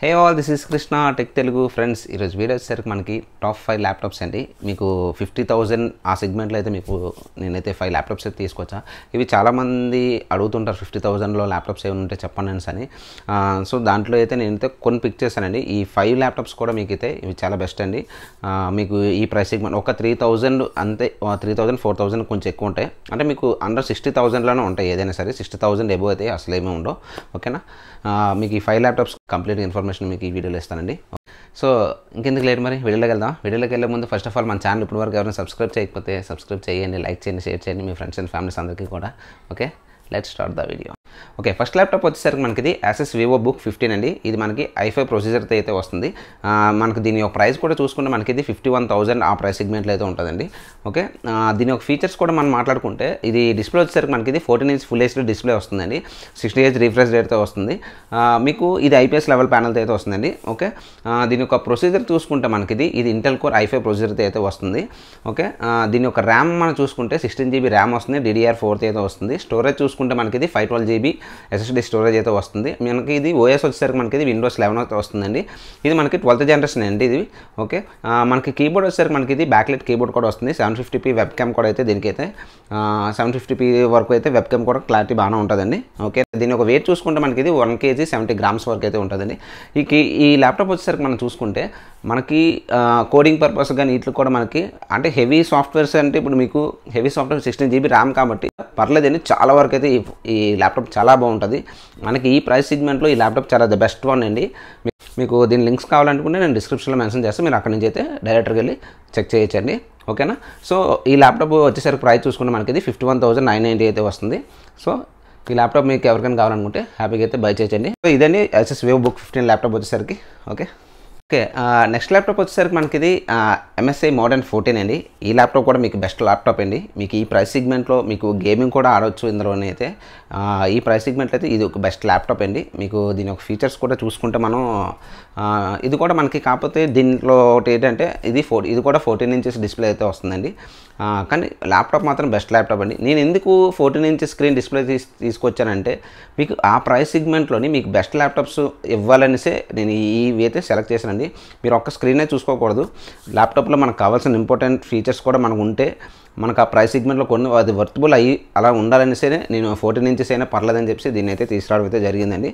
hey all this is Krishna tech Telugu friends ఈరోజు video వచ్చేసరికి మనకి టాప్ ఫైవ్ ల్యాప్టాప్స్ అండి మీకు ఫిఫ్టీ థౌజండ్ ఆ సెగ్మెంట్లో అయితే మీకు నేనైతే ఫైవ్ ల్యాప్టాప్స్ అయితే తీసుకొచ్చా ఇవి చాలామంది అడుగుతుంటారు ఫిఫ్టీ థౌజండ్లో ల్యాప్టాప్స్ ఏమైనా ఉంటే చెప్పండి అని సో దాంట్లో అయితే నేనైతే కొన్ని పిక్ చేశానండి ఈ ఫైవ్ ల్యాప్టాప్స్ కూడా మీకు అయితే ఇవి చాలా బెస్ట్ అండి మీకు ఈ ప్రైస్ సెగ్మెంట్ ఒక త్రీ థౌజండ్ అంతే త్రీ థౌజండ్ ఫోర్ థౌజండ్ కొంచెం ఎక్కువ ఉంటాయి అంటే మీకు అండర్ సిక్స్టీ థౌజండ్లోనే ఉంటాయి ఏదైనా సరే సిక్స్టీ థౌజండ్ ఎబో అయితే అసలు ఏమీ ఉండవు ఓకేనా మీకు ఈ ఫైవ్ ల్యాప్టాప్స్ కంప్లీట్ ఇన్ఫర్మేషన్ మీకు ఈ వీడియోలో ఇస్తానండి సో ఇంకెందుకు లేదు మరి వీడియోలోకి వెళ్దాం వీడియోలోకి వెళ్ళే ముందు ఫస్ట్ ఆఫ్ ఆల్ మన ఛానల్ ఇప్పటివరకు ఎవరైనా సబ్స్క్రైబ్ చేయకపోతే సబ్స్క్రైబ్ చేయండి లైక్ చేయండి షేర్ చేయండి మీ ఫ్రెండ్స్ అండ్ ఫ్యామిలీస్ అందరికీ కూడా okay let start the video okay first laptop వచ్చేసరికి మనకి ఇది యాసెస్ వివో బుక్ ఫిఫ్టీన్ అండి ఇది మనకి ఐఫై ప్రొసీజర్తో అయితే వస్తుంది మనకు దీని యొక్క ప్రైస్ కూడా చూసుకుంటే మనకి ఇది ఫిఫ్టీ వన్ థౌసండ్ ఆ ప్రైస్ సెగ్మెంట్లో అయితే ఉంటుందండి ఓకే దీని యొక్క ఫీచర్స్ కూడా మనం మాట్లాడుకుంటే ఇది డిస్ప్లే వచ్చేసరికి మనకి ఇది fourteen inch full HD display వస్తుందండి సిక్స్టీ హెచ్ రిఫ్రెష్ రేట్తో వస్తుంది మీకు ఇది ఐపీఎస్ లెవెల్ ప్యానల్తో అయితే వస్తుందండి ఓకే దీని యొక్క ప్రొసీజర్ చూసుకుంటే మనకి ఇది ఇది ఇంటెల్ కోర్ ఐఫై ప్రొసీజర్తో అయితే వస్తుంది ఓకే దీని యొక్క ర్యామ్ మనం చూసుకుంటే సిక్స్టీన్ జీబీ ర్యామ్ వస్తుంది డిడిఆర్ ఫోర్త్ అయితే వస్తుంది స్టోరేజ్ చూసుకుంటే చూసుకుంటే మనకి ఇది five twelve GB SSD storage అయితే వస్తుంది మనకి ఇది ఓఎస్ వచ్చేసరికి మనకి ఇది విండోస్ లెవెన్ అయితే వస్తుందండి ఇది మనకి ట్వెల్త్ జనరేషన్ అండి ఇది ఓకే మనకి కీబోర్డ్ వచ్చేసరికి మనకి ఇది బ్యాక్లెట్ కీబోర్డ్ కూడా వస్తుంది seven fifty P webcam కూడా అయితే దీనికైతే సెవెన్ ఫిఫ్టీ పీ వరకు అయితే వెబ్ క్యామ్ కూడా క్లారిటీ బాగానే ఉంటుందండి ఓకే దీని ఒక వెయిట్ చూసుకుంటే మనకి ఇది వన్ కేజీ సెవెంటీ గ్రామ్స్ వరకు అయితే ఉంటుందండి ఈ ఈ ల్యాప్టాప్ వచ్చేసరికి మనం చూసుకుంటే మనకి కోడింగ్ పర్పస్ కానీ ఇట్లా కూడా మనకి అంటే హెవీ సాఫ్ట్వేర్స్ అంటే ఇప్పుడు మీకు heavy software sixteen GB RAM కాబట్టి పర్లేదండి చాలా వరకు అయితే ఈ ఈ ల్యాప్టాప్ చాలా బాగుంటుంది మనకి ఈ ప్రైస్ సెగ్మెంట్లో ఈ ల్యాప్టాప్ చాలా ద బెస్ట్ వన్ అండి మీకు దీని లింక్స్ కావాలనుకుంటే నేను డిస్క్రిప్షన్లో మెన్షన్ చేస్తాను మీరు అక్కడి నుంచి అయితే డైరెక్ట్గా వెళ్ళి చెక్ చేయొచ్చండి ఓకేనా సో ఈ ల్యాప్టాప్ వచ్చేసరికి ప్రైస్ చూసుకుంటే మనకి ఇది ఫిఫ్టీ వన్ థౌసండ్ నైన్ అయితే వస్తుంది సో ఈ ల్యాప్టాప్ మీకు ఎవరికైనా కావాలనుకుంటే హ్యాపీగా అయితే బై చేయండి సో ఇదండి Asus Vivobook fifteen laptop వచ్చేసరికి ఓకే ఓకే నెక్స్ట్ ల్యాప్టాప్ వచ్చేసరికి మనకి ఇది ఎంఎస్ఐ మోడర్న్ ఫోర్టీన్ అండి ఈ ల్యాప్టాప్ కూడా మీకు బెస్ట్ ల్యాప్టాప్ అండి మీకు ఈ ప్రైస్ సిగ్మెంట్లో మీకు గేమింగ్ కూడా ఆడవచ్చు ఇందులోనే అయితే ఈ ప్రైస్ సిగ్మెంట్లో అయితే ఇది ఒక బెస్ట్ ల్యాప్టాప్ అండి మీకు దీని యొక్క ఫీచర్స్ కూడా చూసుకుంటే మనం ఇది కూడా మనకి కాకపోతే దీంట్లో ఒకటి ఏంటంటే ఇది ఫోర్ ఇది కూడా ఫోర్టీన్ ఇంచెస్ డిస్ప్లే అయితే వస్తుందండి కానీ ల్యాప్టాప్ మాత్రం బెస్ట్ ల్యాప్టాప్ అండి నేను ఎందుకు ఫోర్టీన్ ఇంచెస్ స్క్రీన్ డిస్ప్లే తీసి తీసుకొచ్చానంటే మీకు ఆ ప్రైస్ సిగ్మెంట్లోని మీకు బెస్ట్ ల్యాప్టాప్స్ ఇవ్వాలనేసే నేను ఇవి అయితే సెలెక్ట్ చేశాను మీరు ఒక్క స్క్రీనే చూసుకోకూడదు ల్యాప్టాప్లో మనకు కావాల్సిన ఇంపార్టెంట్ ఫీచర్స్ కూడా మనకు ఉంటే మనకు ఆ ప్రైస్ సిగ్మెంట్లో కొన్ని అది వర్తబుల్ అయ్యి అలా ఉండాలనేసే నేను ఫోర్టీన్ ఇంచెస్ అయినా పర్లేదని చెప్పి దీన్ని అయితే తీసుకురావడం అయితే జరిగిందండి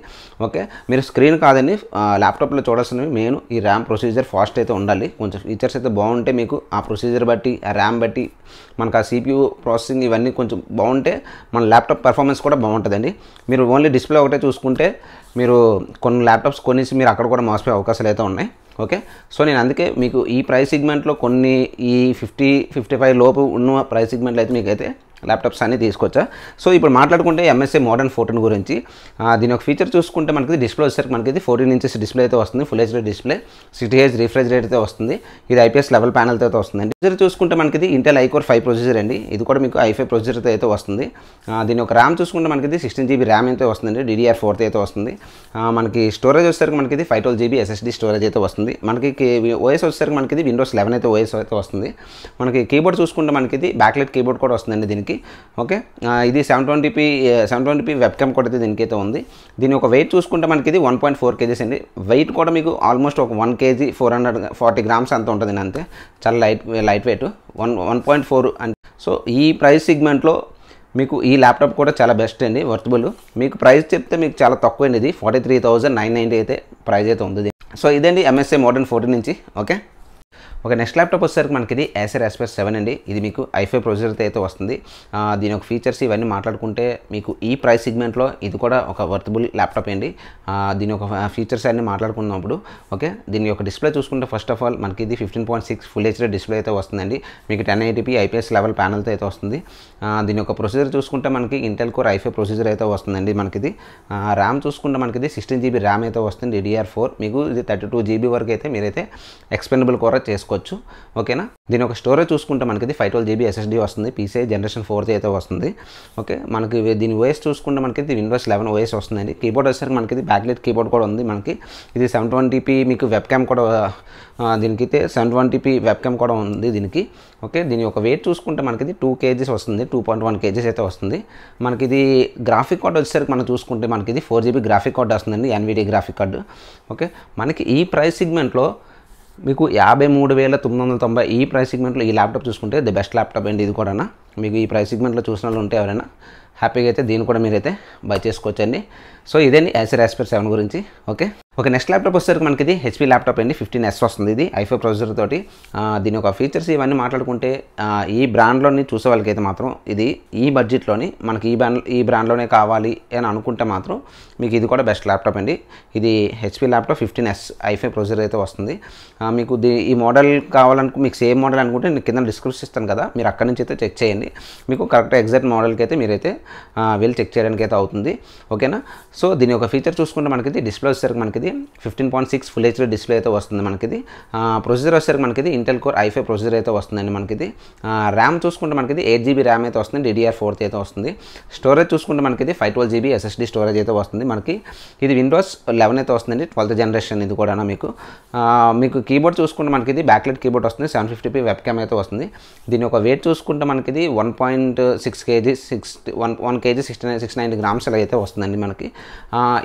ఓకే మీరు స్క్రీన్ కాదండి ల్యాప్టాప్లో చూడాల్సినవి మెయిన్ ఈ ర్యామ్ ప్రొసీజర్ ఫాస్ట్ అయితే ఉండాలి కొంచెం ఫీచర్స్ అయితే బాగుంటే మీకు ఆ ప్రొసీజర్ బట్టి ఆ ర్యామ్ బట్టి మనకు ఆ సిపియూ ప్రాసెసింగ్ ఇవన్నీ కొంచెం బాగుంటే మన ల్యాప్టాప్ పర్ఫార్మెన్స్ కూడా బాగుంటుందండి మీరు ఓన్లీ డిస్ప్లే ఒకటే చూసుకుంటే మీరు కొన్ని ల్యాప్టాప్స్ కొనేసి మీరు అక్కడ కూడా మోసపోయే అవకాశాలు అయితే ఉన్నాయి ఓకే సో నేను అందుకే మీకు ఈ ప్రైస్ సిగ్మెంట్లో కొన్ని ఈ ఫిఫ్టీ ఫిఫ్టీ ఫైవ్ లోపు ఉన్న ప్రైస్ సిగ్మెంట్లు అయితే మీకైతే ల్యాప్టాప్స్ అన్నీ తీసుకోవచ్చా సో ఇప్పుడు మాట్లాడుకుంటే ఎంఎస్ఏ మోడర్న్ ఫోర్టీన్ గురించి దీని యొక్క ఫీచర్ చూసుకుంటే మనకి డిస్ప్లే వచ్చేసరికి మనకి ఇది ఫోర్టీన్ ఇంచెస్ డిస్ప్లే అయితే వస్తుంది full HD display sixty H refresh rate అయితే వస్తుంది ఇది ఐపీఎస్ లెవెల్ ప్యానల్తో అయితే వస్తుందండి ఫీచర్ చూసుకుంటే మనకి ఇది ఇంటెల్ ఐకోర్ ఫైవ్ ప్రొసీజర్ అండి ఇది కూడా మీకు ఐఫై ప్రొసీజర్ అయితే వస్తుంది దీని యొక్క ర్యామ్ చూసుకుంటే మనకి ఇది సిక్స్టీన్ జీబీ ర్యామ్ అయితే వస్తుందండి డిడిఆర్ ఫోర్త్ అయితే వస్తుంది మనకి స్టోరేజ్ వచ్చేసరికి మనకి ఇది five twelve GB SSD storage అయితే వస్తుంది మనకి ఓఎస్ వచ్చేసరికి మనకి ఇది విండోస్ లెవెన్ అయితే ఓఎస్ అయితే వస్తుంది మనకి కీబోర్డ్ చూసుకుంటే మనకి ఇది బ్యాక్లెట్ కీబోర్డ్ కూడా వస్తుందండి దీనికి దీనికి ఓకే ఇది seven twenty P seven twenty webcam కూడా అయితే దీనికైతే ఉంది దీని ఒక వెయిట్ చూసుకుంటే మనకి ఇది వన్ పాయింట్ ఫోర్ కేజీస్ అండి వెయిట్ కూడా మీకు ఆల్మోస్ట్ ఒక one kg four hundred forty grams అంత ఉంటుంది అంతే చాలా light light weight one one point four and so ఈ ప్రైస్ సిగ్మెంట్లో మీకు ఈ ల్యాప్టాప్ కూడా చాలా బెస్ట్ అండి వర్తబుల్ మీకు ప్రైస్ చెప్తే మీకు చాలా తక్కువ అండి ఇది forty three thousand nine ninety అయితే ప్రైస్ అయితే ఉంది సో ఇదండి ఎంఎస్ఏ మోడర్న్ ఫోర్టీ నుంచి ఓకే ఒక నెక్స్ట్ ల్యాప్టాప్ వచ్చేసరికి మనకి ఇది యాసర్ ఎస్పెస్ సెవెన్ అండి ఇది మీకు ఐఫై ప్రొసీజర్ అయితే వస్తుంది దీని యొక్క ఫీచర్స్ ఇవన్నీ మాట్లాడుకుంటే మీకు ఈ ప్రైస్ సిగ్మెంట్లో ఇది కూడా ఒక వర్తబుల్ ల్యాప్టాప్ అండి దీని యొక్క ఫీచర్స్ అన్నీ మాట్లాడుకున్నప్పుడు ఓకే దీని యొక్క డిస్ప్లే చూసుకుంటే ఫస్ట్ ఆఫ్ ఆల్ మనకి ఇది fifteen point six full HD display అయితే వస్తుందండి మీకు టెన్ ఎయిటీపీ ఐపీఎస్ లెవెల్ ప్యానల్తో అయితే వస్తుంది దీని యొక్క ప్రొసీజర్ చూసుకుంటే మనకి ఇంటెల్ కోర్ ఐఫై ప్రొసీజర్ అయితే వస్తుందండి ఇది ర్యామ్ చూసుకుంటే ఇది సిక్స్టీన్ జీబీ ర్యామ్ అయితే వస్తుంది డిఆర్ ఫోర్ మీకు ఇది థర్టీ టూ జీబీ వరకు అయితే మీరైతే ఎక్స్పెండబుల్ కూడా చేసుకోవచ్చు చూసుకోవచ్చు ఓకేనా దీని ఒక స్టోరేజ్ చూసుకుంటే మనకి ఫైవ్ ట్వెల్వ్ జీబీ ఎస్ఎస్డీ వస్తుంది పీసీఐ జనరేషన్ ఫోర్త్ అయితే వస్తుంది ఓకే మనకి దీని ఓఎస్ చూసుకుంటే మనకి విండోస్ లెవెన్ ఓఎస్ వస్తుందండి కీబోర్డ్ వచ్చేసరికి మనకి బ్యాక్లెట్ కీబోర్డ్ కూడా ఉంది మనకి ఇది సెవెన్ ట్వంటీపీ మీకు వెబ్ క్యామ్ కూడా దీనికి సెవెన్ ట్వంటీపీ వెబ్ క్యామ్ కూడా ఉంది దీనికి ఓకే దీని ఒక వెయిట్ చూసుకుంటే మనకి టూ కేజీస్ వస్తుంది టూ పాయింట్ వన్ కేజీస్ అయితే వస్తుంది మనకి ఇది గ్రాఫిక్ కార్డ్ వచ్చేసరికి మనం చూసుకుంటే మనకి ఇది ఫోర్ జీబీ గ్రాఫిక్ కార్డ్ వస్తుందండి ఎన్విడి గ్రాఫిక్ కార్డు ఓకే మనకి ఈ ప్రైస్ సిగ్మెంట్లో మీకు యాభై మూడు వేల తొమ్మిది వందల తొంభై ఈ ప్రైస్ సెగ్మెంట్లో ఈ ల్యాప్టాప్ చూసుకుంటే ది బెస్ట్ ల్యాప్టాప్ అండి ఇది కూడా మీకు ఈ ప్రైస్ సెగ్మెంట్లో చూసిన వాళ్ళు ఉంటే ఎవరైనా హ్యాపీగా అయితే దీన్ని కూడా మీరైతే బై చేసుకోవచ్చండి సో ఇదేండి యాసర్ యాస్పర్ సెవెన్ గురించి ఓకే ఓకే నెక్స్ట్ ల్యాప్టాప్ వచ్చేసరికి మనకి ఇది హెచ్పీ ల్యాప్టాప్ అండి ఫిఫ్టీన్ ఎస్ వస్తుంది ఇది ఐఫై ప్రొసెసర్ తోటి దీని యొక్క ఫీచర్స్ ఇవన్నీ మాట్లాడుకుంటే ఈ బ్రాండ్లోని చూసే వాళ్ళకైతే మాత్రం ఇది ఈ బడ్జెట్లోని మనకి ఈ బ్రాండ్ ఈ బ్రాండ్లోనే కావాలి అని అనుకుంటే మాత్రం మీకు ఇది కూడా బెస్ట్ ల్యాప్టాప్ అండి ఇది HP laptop fifteen S i five processor అయితే వస్తుంది మీకు దీ ఈ మోడల్ కావాలనుకు మీకు సేమ్ మోడల్ అనుకుంటే నేను కింద డిస్క్రిప్షన్ ఇస్తాను కదా మీరు అక్కడి నుంచి అయితే చెక్ చేయండి మీకు కరెక్ట్ ఎగ్జాక్ట్ మోడల్కి అయితే మీరైతే వెళ్ళి చెక్ చేయడానికి అయితే అవుతుంది ఓకేనా సో దీని యొక్క ఫీచర్ చూసుకుంటే మనకి డిస్ప్లే వచ్చేసరికి మనకి fifteen point six full HD display అయితే వస్తుంది మనకి ప్రొసీజర్ వచ్చేసరికి మనకి ఇంటెల్ కోర్ ఐఫై ప్రొసీజర్ అయితే వస్తుందండి మనకి ర్యామ్ చూసుకుంటే మనకి ఎయిట్ జీబీ ర్యామ్ అయితే వస్తుంది డిడిఆర్ ఫోర్త్ అయితే వస్తుంది స్టోరేజ్ చూసుకుంటే మనకి five twelve GB SSD storage అయితే వస్తుంది మనకి ఇది విండోస్ లెవెన్ అయితే వస్తుందండి ట్వెల్త్ జనరేషన్ ఇది కూడా మీకు మీకు కీబోర్డ్ చూసుకుంటే మనకి బ్యాక్లెట్ కీబోర్డ్ వస్తుంది seven fifty P webcam అయితే వస్తుంది దీని యొక్క వెయిట్ చూసుకుంటే మనకి one point six kg six one one kg sixty nine sixty nine grams ఎలా అయితే వస్తుందండి మనకి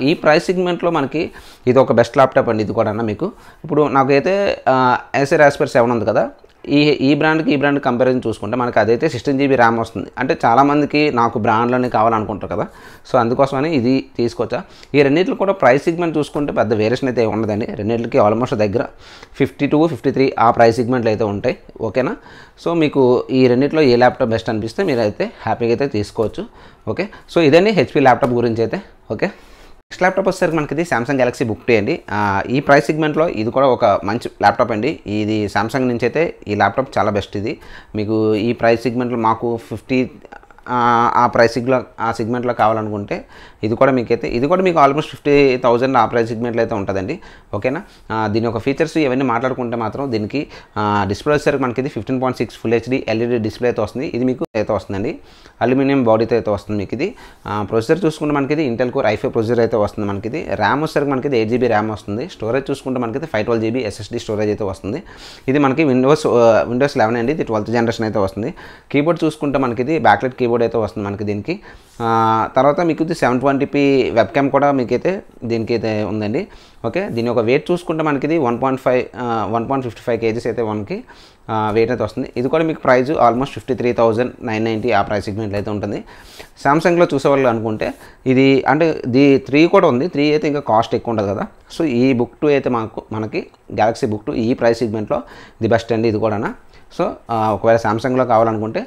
ఈ ప్రైస్ సిగ్మెంట్లో మనకి ఇది ఒక బెస్ట్ ల్యాప్టాప్ అండి ఇది కూడా మీకు ఇప్పుడు నాకైతే ఎస్ఏ రాస్పర్ సెవెన్ ఉంది కదా ఈ ఈ బ్రాండ్కి ఈ బ్రాండ్ కంపారిజన్ చూసుకుంటే మనకు అదైతే సిక్స్టీన్ జీబీ ర్యామ్ వస్తుంది అంటే చాలామందికి నాకు బ్రాండ్లోనే కావాలనుకుంటారు కదా సో అందుకోసమని ఇది తీసుకొచ్చా ఈ రెండింటికి కూడా ప్రైస్ సిగ్మెంట్ చూసుకుంటే పెద్ద వేరియేషన్ అయితే ఉండదండి రెండింటికి ఆల్మోస్ట్ దగ్గర ఫిఫ్టీ టూ ఫిఫ్టీ త్రీ ఆ ప్రైస్ సిగ్మెంట్లు అయితే ఉంటాయి ఓకేనా సో మీకు ఈ రెండింటిలో ఏ ల్యాప్టాప్ బెస్ట్ అనిపిస్తే మీరు అయితే హ్యాపీగా అయితే తీసుకోవచ్చు ఓకే సో ఇదండి హెచ్పీ ల్యాప్టాప్ గురించి అయితే ఓకే నెక్స్ట్ ల్యాప్టాప్ వచ్చేసరికి మనకి సామ్సంగ్ గెలాక్సీ బుక్ టూ అండి ఈ ప్రైస్ సెగ్మెంట్లో ఇది కూడా ఒక మంచి ల్యాప్టాప్ అండి ఇది సామ్సంగ్ నుంచి అయితే ఈ ల్యాప్టాప్ చాలా బెస్ట్ ఇది మీకు ఈ ప్రైస్ సెగ్మెంట్లో మాకు ఫిఫ్టీ ఆ ప్రైస్ సిగ్లో ఆ సిగ్మెంట్లో కావాలనుకుంటే ఇది కూడా మీకైతే ఇది కూడా మీకు ఆల్మోస్ట్ ఫిఫ్టీ థౌజండ్ ఆ ప్రైస్ సిగ్మెంట్లో అయితే ఉంటుందండి ఓకేనా దీని యొక్క ఫీచర్స్ ఇవన్నీ మాట్లాడుకుంటే మాత్రం దీనికి డిస్ప్లే వచ్చేసరికి మనకి ఇది fifteen point six full HD LED display అయితే వస్తుంది ఇది మీకు అయితే వస్తుందండి అల్యూమినియం బాడీతో అయితే వస్తుంది మీకు ఇది ప్రొసెసర్ చూసుకుంటే మనకి ఇది ఇంటెల్ కోర్ ఐఫై ప్రొసెసర్ అయితే వస్తుంది మనకి ఇది ర్యామ్ వచ్చేసరికి మనకి ఎయిట్ జీబీ ర్యామ్ వస్తుంది స్టోరేజ్ చూసుకుంటే మనకి five twelve GB SSD storage అయితే వస్తుంది ఇది మనకి విండోస్ విండోస్ లెవెన్ అండి ఇది ట్వెల్త్ జనరేషన్ అయితే వస్తుంది కీబోర్డ్ చూసుకుంటే మనకి ఇది బ్యాక్లెట్ కీబోర్డ్ కోడ్ అయితే వస్తుంది మనకి దీనికి తర్వాత మీకు ఇది సెవెన్ ట్వంటీపీ వెబ్ క్యామ్ కూడా మీకైతే దీనికి అయితే ఉందండి ఓకే దీని యొక్క వెయిట్ చూసుకుంటే మనకి ఇది one point five one point fifty five kgs అయితే మనకి వెయిట్ అయితే వస్తుంది ఇది కూడా మీకు price almost fifty three thousand nine ninety ఆ ప్రైస్ సెగ్మెంట్లో అయితే ఉంటుంది సామ్సంగ్లో చూసేవాళ్ళు అనుకుంటే ఇది అంటే ది త్రీ కూడా ఉంది త్రీ అయితే ఇంకా కాస్ట్ ఎక్కువ ఉండదు కదా సో ఈ బుక్ టూ అయితే మాకు మనకి గ్యాలక్సీ బుక్ టూ ఈ ప్రైస్ సెగ్మెంట్లో ది బెస్ట్ అండి ఇది కూడా సో ఒకవేళ సామ్సంగ్లో కావాలనుకుంటే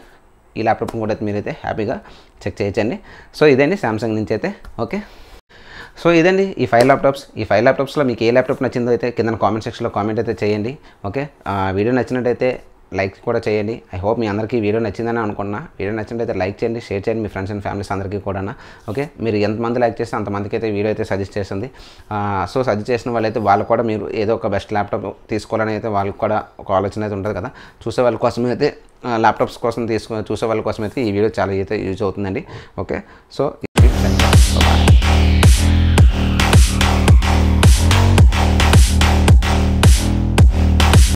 ఈ ల్యాప్టాప్ కూడా అయితే మీరైతే హ్యాపీగా చెక్ చేయొచ్చండి సో ఇదండి శాంసంగ్ నుంచి అయితే ఓకే సో ఇదండి ఈ ఫైవ్ ల్యాప్టాప్స్ ఈ ఫైవ్ ల్యాప్టాప్స్లో మీకు ఏ ల్యాప్టాప్ నచ్చిందో అయితే కింద కామెంట్ సెక్షన్లో కామెంట్ అయితే చేయండి ఓకే వీడియో నచ్చినట్టయితే లైక్ కూడా చేయండి ఐ హోప్ మీ అందరికీ వీడియో నచ్చిందని అనుకున్నా వీడియో నచ్చినట్టయితే లైక్ చేయండి షేర్ చేయండి మీ ఫ్రెండ్స్ అండ్ ఫ్యామిలీస్ అందరికీ కూడా ఓకే మీరు ఎంతమంది లైక్ చేస్తే అంతమందికి అయితే వీడియో అయితే సజెస్ట్ చేసింది సో సజెస్ట్ చేసిన వాళ్ళైతే వాళ్ళు కూడా మీరు ఏదో ఒక బెస్ట్ ల్యాప్టాప్ తీసుకోవాలని అయితే వాళ్ళకి కూడా ఒక ఆలోచన అయితే ఉంటుంది కదా చూసే వాళ్ళ కోసమే అయితే ల్యాప్టాప్స్ కోసం తీసుకుని చూసే వాళ్ళ కోసం అయితే ఈ వీడియో చాలా అయితే యూజ్ అవుతుందండి ఓకే సో